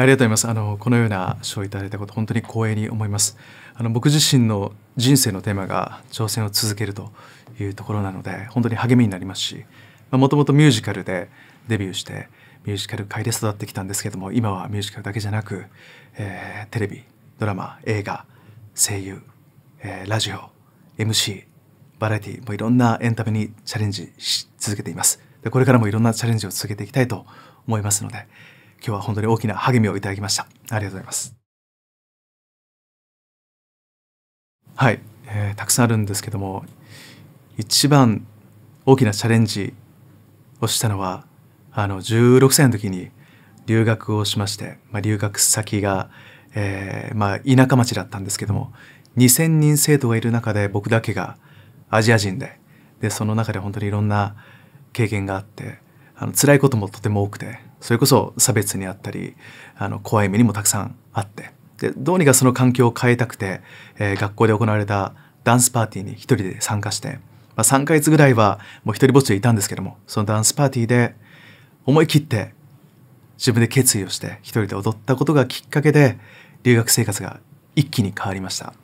ありがとうございます。あのこのような賞をいただいたこと本当に光栄に思います。あの僕自身の人生のテーマが挑戦を続けるというところなので本当に励みになりますし、もともとミュージカルでデビューしてミュージカル界で育ってきたんですけども、今はミュージカルだけじゃなく、えー、テレビ、ドラマ、映画、声優、えー、ラジオ、MC、バラエティもいろんなエンタメにチャレンジし続けています。でこれからもいろんなチャレンジを続けていきたいと思いますので。今日は本当に大きな励みをいただきました。ありがとうございます。はい、えー、たくさんあるんですけども、一番大きなチャレンジをしたのは、あの、16歳の時に留学をしまして、まあ、留学先が、えー、まあ、田舎町だったんですけども、2,000人生徒がいる中で僕だけがアジア人で、で、その中で本当にいろんな経験があって、あの辛いこともとても多くてそれこそ差別にあったりあの怖い目にもたくさんあってでどうにかその環境を変えたくて、えー、学校で行われたダンスパーティーに一人で参加して、まあ、3ヶ月ぐらいはもう一人ぼっちでいたんですけどもそのダンスパーティーで思い切って自分で決意をして一人で踊ったことがきっかけで留学生活が一気に変わりました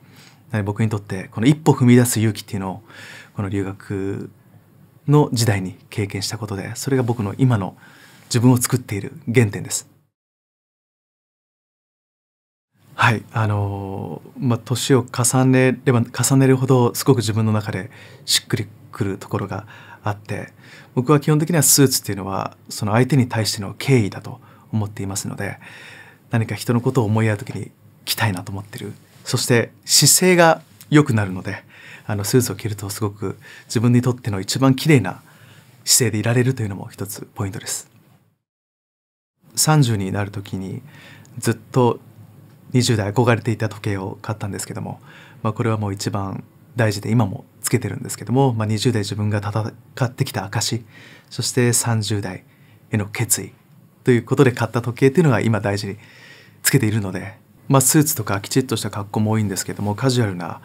で僕にとってこの一歩踏み出す勇気っていうのをこの留学の時代に経験したことでそれが僕の今の自分を作っている原点です。はい、あのまあ、年を重ねれば重ねるほどすごく自分の中でしっくりくるところがあって僕は基本的にはスーツっていうのはその相手に対しての敬意だと思っていますので何か人のことを思い合う時に着たいなと思ってるそして姿勢が良くなるのであのスーツを着るとすごく自分にとっての一番綺麗な姿勢でいられるというのも一つポイントです。30になる時にずっと20代憧れていた時計を買ったんですけども、まあ、これはもう一番大事で今もつけてるんですけども、まあ、20代自分が戦ってきた証そして30代への決意ということで買った時計っていうのが今大事につけているので、まあ、スーツとかきちっとした格好も多いんですけどもカジュアルな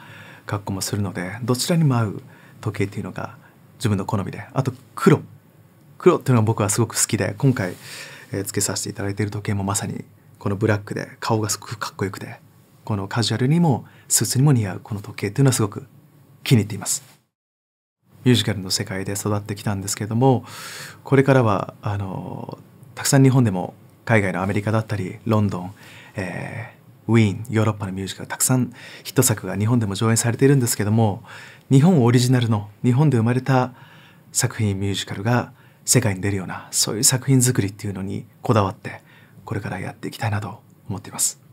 格好もするのでどちらにも合う時計っていうのが自分の好みであと黒黒っていうのは僕はすごく好きで今回えつけさせていただいている時計もまさにこのブラックで顔がすごくかっこよくてこのカジュアルにもスーツにも似合うこの時計というのはすごく気に入っていますミュージカルの世界で育ってきたんですけれどもこれからはあのたくさん日本でも海外のアメリカだったりロンドン、えー、ウィーンヨーロッパのミュージカルたくさんヒット作が日本でも上演されているんですけども日本オリジナルの日本で生まれた作品ミュージカルが世界に出るようなそういう作品作りっていうのにこだわってこれからやっていきたいなと思っています。